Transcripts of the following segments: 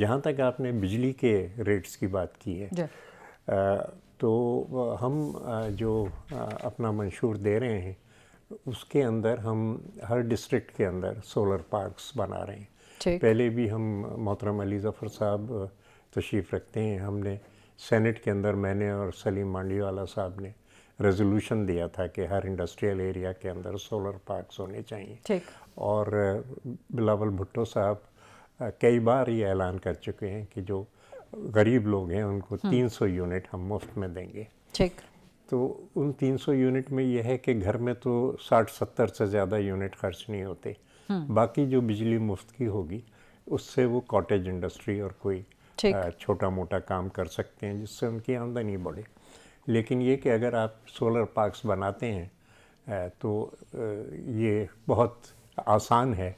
जहाँ तक आपने बिजली के रेट्स की बात की है तो हम जो अपना मंशूर दे रहे हैं उसके अंदर हम हर डिस्ट्रिक्ट के अंदर सोलर पार्क्स बना रहे हैं पहले भी हम मोहतरम अली ज़फ़र साहब तशरीफ़ रखते हैं हमने सेनेट के अंदर मैंने और सलीम मांडी वाला साहब ने रेजोल्यूशन दिया था कि हर इंडस्ट्रियल एरिया के अंदर सोलर पार्क्स होने चाहिए और बिलावल भुट्टो साहब कई बार ये ऐलान कर चुके हैं कि जो गरीब लोग हैं उनको 300 हम्म। यूनिट हम मुफ्त में देंगे ठीक तो उन 300 यूनिट में यह है कि घर में तो 60-70 से ज़्यादा यूनिट खर्च नहीं होते हम्म। बाकी जो बिजली मुफ्त की होगी उससे वो कॉटेज इंडस्ट्री और कोई छोटा मोटा काम कर सकते हैं जिससे उनकी आमदनी बढ़े लेकिन ये कि अगर आप सोलर पार्क्स बनाते हैं तो ये बहुत आसान है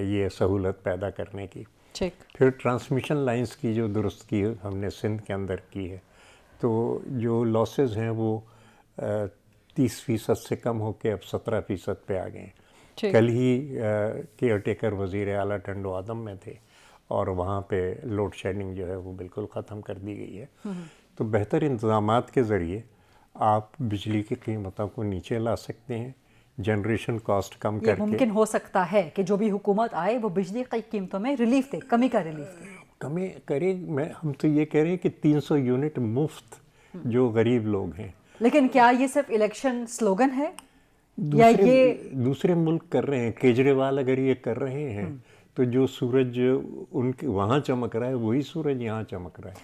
ये सहूलत पैदा करने की फिर ट्रांसमिशन लाइंस की जो दुरुस्त की हमने सिंध के अंदर की है तो जो लॉसेज हैं वो तीस फ़ीसद से कम के अब सत्रह फ़ीसद पे आ गए कल ही केयर टेकर वज़ी अला टंडो आदम में थे और वहाँ पे लोड शेडिंग जो है वो बिल्कुल ख़त्म कर दी गई है हम्म। तो बेहतर इंतजाम के ज़रिए आप बिजली की कीमतों को नीचे ला सकते हैं जनरेशन कॉस्ट कम ये करके मुमकिन हो सकता है कि जो भी हुकूमत आए वो बिजली की कीमतों में रिलीफ दे कमी का रिलीफ दे कमी करें मैं हम तो ये कह रहे हैं कि 300 यूनिट मुफ्त जो गरीब लोग हैं लेकिन क्या ये सिर्फ इलेक्शन स्लोगन है या ये दूसरे मुल्क कर रहे हैं केजरीवाल अगर ये कर रहे हैं हम्म। तो जो सूरज उनके वहाँ चमक रहा है वही सूरज यहाँ चमक रहा है